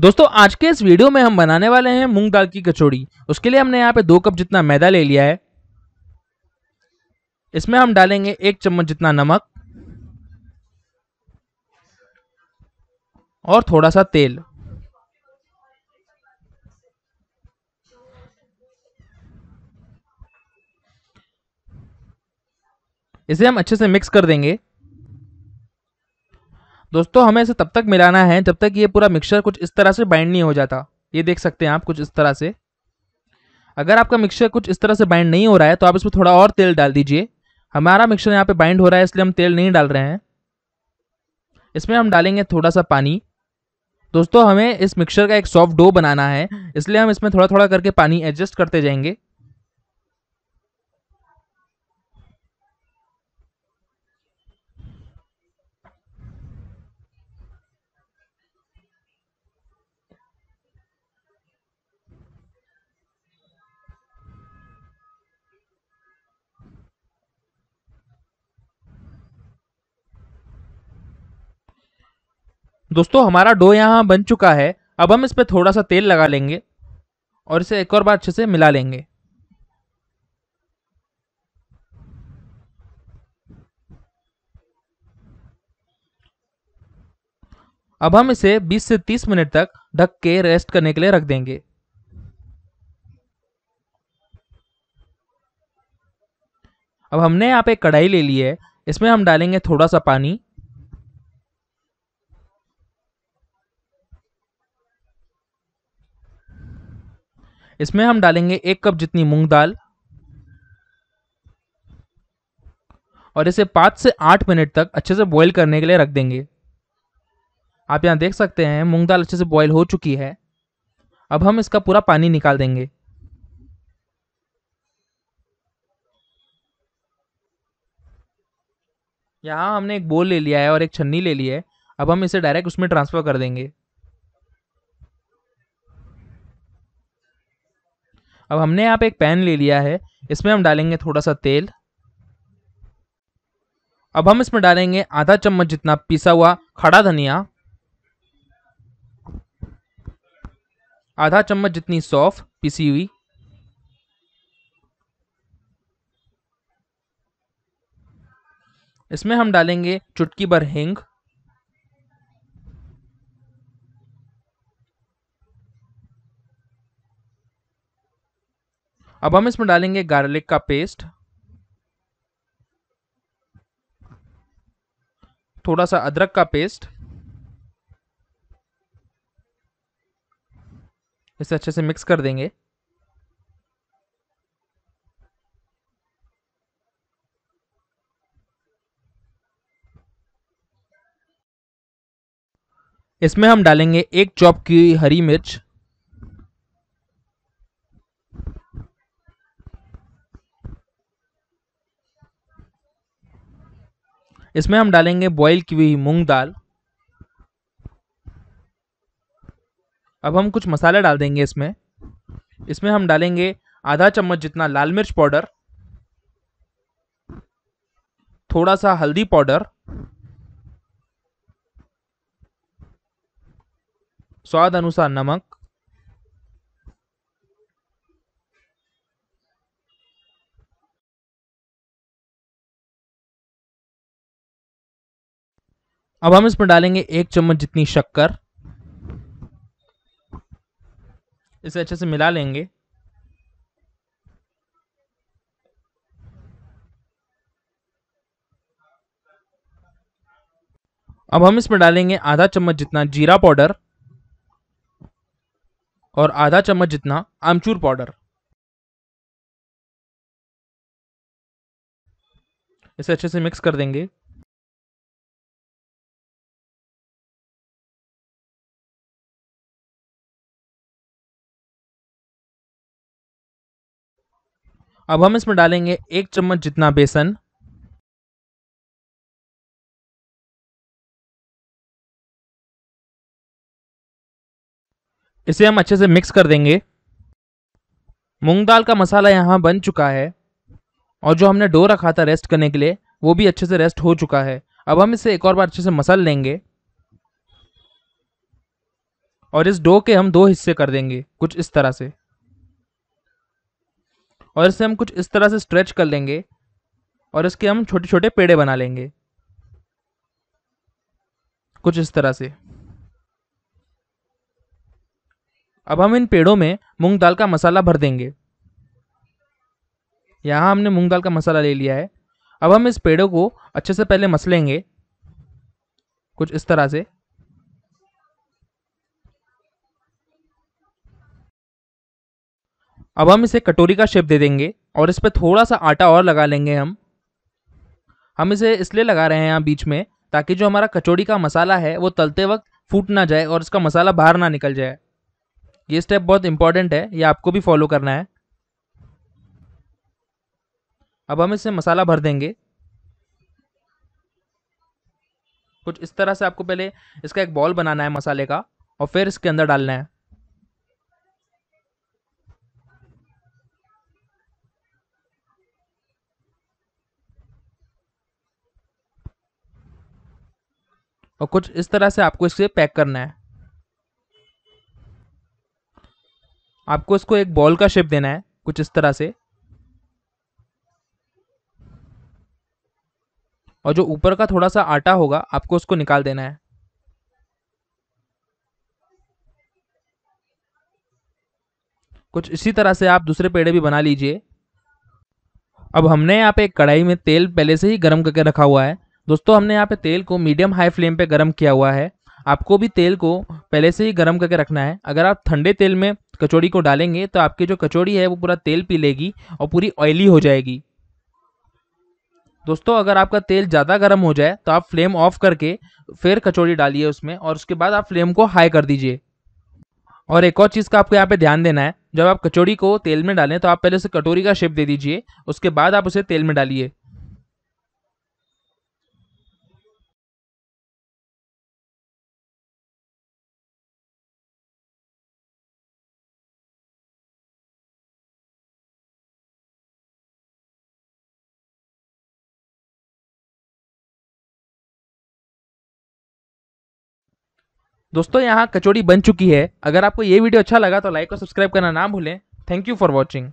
दोस्तों आज के इस वीडियो में हम बनाने वाले हैं मूंग दाल की कचौड़ी उसके लिए हमने यहाँ पे दो कप जितना मैदा ले लिया है इसमें हम डालेंगे एक चम्मच जितना नमक और थोड़ा सा तेल इसे हम अच्छे से मिक्स कर देंगे दोस्तों हमें इसे तब तक मिलाना है जब तक ये पूरा मिक्सचर कुछ इस तरह से बाइंड नहीं हो जाता ये देख सकते हैं आप कुछ इस तरह से अगर आपका मिक्सचर कुछ इस तरह से बाइंड नहीं हो रहा है तो आप इसमें थोड़ा और तेल डाल दीजिए हमारा मिक्सचर यहाँ पे बाइंड हो रहा है इसलिए हम तेल नहीं डाल रहे हैं इसमें हम डालेंगे थोड़ा सा पानी दोस्तों हमें इस मिक्सचर का एक सॉफ्ट डो बनाना है इसलिए हम इसमें थोड़ा थोड़ा करके पानी एडजस्ट करते जाएंगे दोस्तों हमारा डो यहाँ बन चुका है अब हम इस पर थोड़ा सा तेल लगा लेंगे और इसे एक और बार अच्छे से मिला लेंगे अब हम इसे 20 से 30 मिनट तक ढक के रेस्ट करने के लिए रख देंगे अब हमने यहाँ पे कढ़ाई ले ली है इसमें हम डालेंगे थोड़ा सा पानी इसमें हम डालेंगे एक कप जितनी मूंग दाल और इसे पाँच से आठ मिनट तक अच्छे से बॉईल करने के लिए रख देंगे आप यहाँ देख सकते हैं मूंग दाल अच्छे से बॉईल हो चुकी है अब हम इसका पूरा पानी निकाल देंगे यहाँ हमने एक बोल ले लिया है और एक छन्नी ले ली है अब हम इसे डायरेक्ट उसमें ट्रांसफ़र कर देंगे अब हमने यहाँ पे एक पैन ले लिया है इसमें हम डालेंगे थोड़ा सा तेल अब हम इसमें डालेंगे आधा चम्मच जितना पिसा हुआ खड़ा धनिया आधा चम्मच जितनी सौफ पिसी हुई इसमें हम डालेंगे चुटकी भर हिंग अब हम इसमें डालेंगे गार्लिक का पेस्ट थोड़ा सा अदरक का पेस्ट इसे अच्छे से मिक्स कर देंगे इसमें हम डालेंगे एक चॉप की हरी मिर्च इसमें हम डालेंगे बॉईल की हुई मूंग दाल अब हम कुछ मसाला डाल देंगे इसमें इसमें हम डालेंगे आधा चम्मच जितना लाल मिर्च पाउडर थोड़ा सा हल्दी पाउडर स्वाद अनुसार नमक अब हम इसमें डालेंगे एक चम्मच जितनी शक्कर इसे अच्छे से मिला लेंगे अब हम इसमें डालेंगे आधा चम्मच जितना जीरा पाउडर और आधा चम्मच जितना आमचूर पाउडर इसे अच्छे से मिक्स कर देंगे अब हम इसमें डालेंगे एक चम्मच जितना बेसन इसे हम अच्छे से मिक्स कर देंगे मूंग दाल का मसाला यहाँ बन चुका है और जो हमने डो रखा था रेस्ट करने के लिए वो भी अच्छे से रेस्ट हो चुका है अब हम इसे एक और बार अच्छे से मसल लेंगे और इस डो के हम दो हिस्से कर देंगे कुछ इस तरह से और इसे हम कुछ इस तरह से स्ट्रेच कर लेंगे और इसके हम छोटे छोटे पेड़े बना लेंगे कुछ इस तरह से अब हम इन पेड़ों में मूंग दाल का मसाला भर देंगे यहाँ हमने मूंग दाल का मसाला ले लिया है अब हम इस पेड़ों को अच्छे से पहले मसलेंगे कुछ इस तरह से अब हम इसे कटोरी का शेप दे देंगे और इस पर थोड़ा सा आटा और लगा लेंगे हम हम इसे इसलिए लगा रहे हैं यहाँ बीच में ताकि जो हमारा कचौड़ी का मसाला है वो तलते वक्त फूट ना जाए और इसका मसाला बाहर ना निकल जाए ये स्टेप बहुत इंपॉर्टेंट है ये आपको भी फॉलो करना है अब हम इसे मसाला भर देंगे कुछ इस तरह से आपको पहले इसका एक बॉल बनाना है मसाले का और फिर इसके अंदर डालना है और कुछ इस तरह से आपको इसे पैक करना है आपको इसको एक बॉल का शेप देना है कुछ इस तरह से और जो ऊपर का थोड़ा सा आटा होगा आपको उसको निकाल देना है कुछ इसी तरह से आप दूसरे पेड़े भी बना लीजिए अब हमने यहाँ पे एक कढ़ाई में तेल पहले से ही गर्म करके रखा हुआ है दोस्तों हमने यहाँ पे तेल को मीडियम हाई फ्लेम पे गर्म किया हुआ है आपको भी तेल को पहले से ही गर्म करके रखना है अगर आप ठंडे तेल में कचौड़ी को डालेंगे तो आपकी जो कचौड़ी है वो पूरा तेल पी लेगी और पूरी ऑयली हो जाएगी दोस्तों अगर आपका तेल ज़्यादा गर्म हो जाए तो आप फ्लेम ऑफ करके फिर कचौड़ी डालिए उसमें और उसके बाद आप फ्लेम को हाई कर दीजिए और एक और चीज़ का आपको यहाँ पे ध्यान देना है जब आप कचौड़ी को तेल में डालें तो आप पहले से कटोरी का शेप दे दीजिए उसके बाद आप उसे तेल में डालिए दोस्तों यहाँ कचौड़ी बन चुकी है अगर आपको ये वीडियो अच्छा लगा तो लाइक और सब्सक्राइब करना ना भूलें थैंक यू फॉर वॉचिंग